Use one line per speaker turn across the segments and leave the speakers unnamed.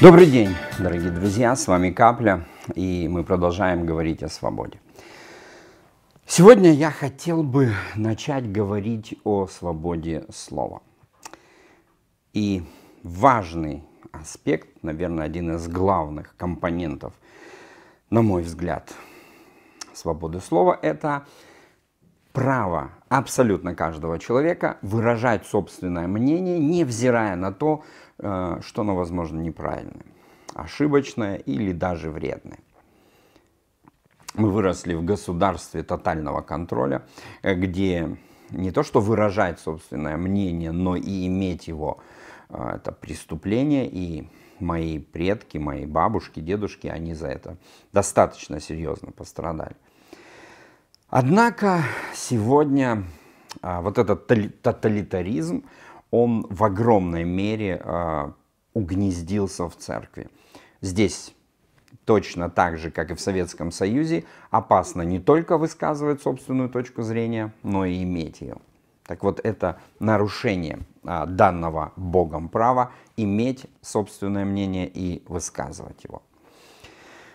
Добрый день, дорогие друзья, с вами Капля, и мы продолжаем говорить о свободе. Сегодня я хотел бы начать говорить о свободе слова. И важный аспект, наверное, один из главных компонентов, на мой взгляд, свободы слова – это право абсолютно каждого человека выражать собственное мнение, невзирая на то, э, что оно, возможно, неправильное, ошибочное или даже вредное. Мы выросли в государстве тотального контроля, э, где не то что выражать собственное мнение, но и иметь его э, – это преступление, и мои предки, мои бабушки, дедушки, они за это достаточно серьезно пострадали. Однако сегодня а, вот этот тоталитаризм, он в огромной мере а, угнездился в церкви. Здесь точно так же, как и в Советском Союзе, опасно не только высказывать собственную точку зрения, но и иметь ее. Так вот, это нарушение а, данного Богом права иметь собственное мнение и высказывать его.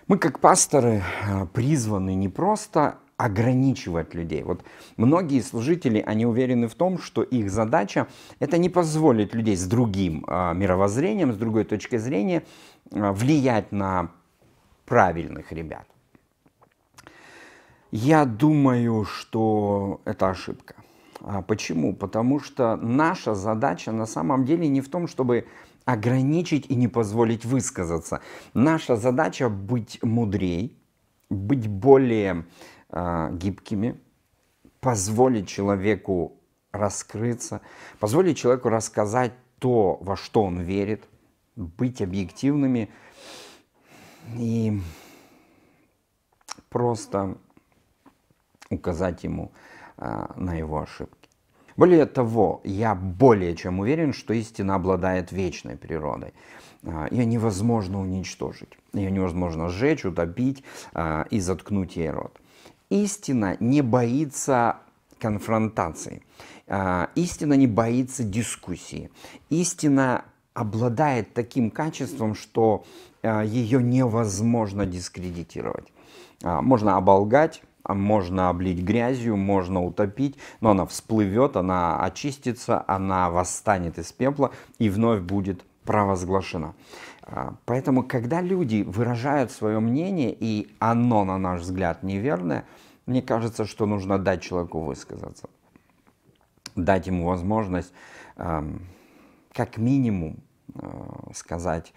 Мы как пасторы э, призваны не просто ограничивать людей. Вот многие служители, они уверены в том, что их задача – это не позволить людей с другим э, мировоззрением, с другой точки зрения э, влиять на правильных ребят. Я думаю, что это ошибка. А почему? Потому что наша задача на самом деле не в том, чтобы ограничить и не позволить высказаться. Наша задача быть мудрей, быть более э, гибкими, позволить человеку раскрыться, позволить человеку рассказать то, во что он верит, быть объективными и просто указать ему э, на его ошибки. Более того, я более чем уверен, что истина обладает вечной природой. А, ее невозможно уничтожить, ее невозможно сжечь, утопить а, и заткнуть ей рот. Истина не боится конфронтации, а, истина не боится дискуссии, истина обладает таким качеством, что ее невозможно дискредитировать. Можно оболгать, а можно облить грязью, можно утопить, но она всплывет, она очистится, она восстанет из пепла и вновь будет провозглашена. А, поэтому, когда люди выражают свое мнение, и оно, на наш взгляд, неверное, мне кажется, что нужно дать человеку высказаться, дать ему возможность эм, как минимум э, сказать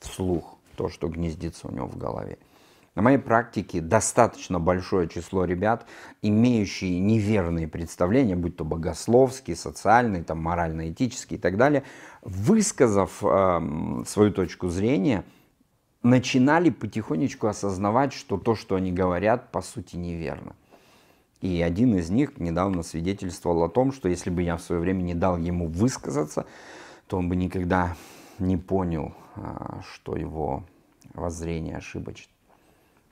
вслух то, что гнездится у него в голове. На моей практике достаточно большое число ребят, имеющие неверные представления, будь то богословские, социальные, там, морально-этические и так далее, высказав э, свою точку зрения, начинали потихонечку осознавать, что то, что они говорят, по сути неверно. И один из них недавно свидетельствовал о том, что если бы я в свое время не дал ему высказаться, то он бы никогда не понял, а, что его воззрение ошибочно.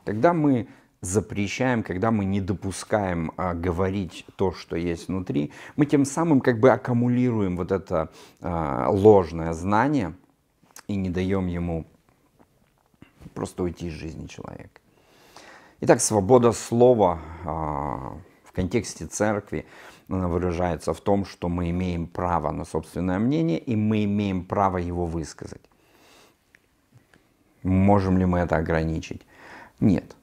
Когда мы запрещаем, когда мы не допускаем а, говорить то, что есть внутри, мы тем самым как бы аккумулируем вот это а, ложное знание и не даем ему просто уйти из жизни человека. Итак, свобода слова а, в контексте церкви она выражается в том, что мы имеем право на собственное мнение и мы имеем право его высказать. Можем ли мы это ограничить? Нет.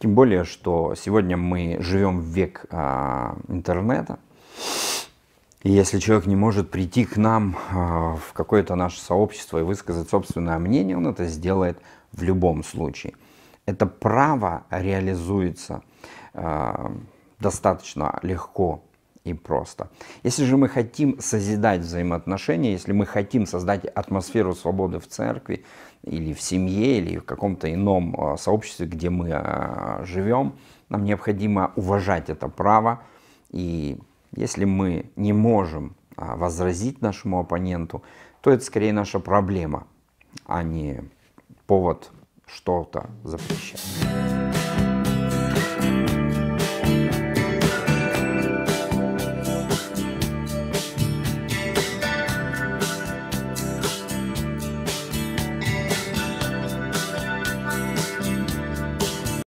Тем более, что сегодня мы живем в век а, интернета. И если человек не может прийти к нам а, в какое-то наше сообщество и высказать собственное мнение, он это сделает в любом случае. Это право реализуется а, достаточно легко и просто. Если же мы хотим созидать взаимоотношения, если мы хотим создать атмосферу свободы в церкви или в семье, или в каком-то ином а, сообществе, где мы а, живем, нам необходимо уважать это право. И если мы не можем а, возразить нашему оппоненту, то это скорее наша проблема, а не повод что-то запрещать.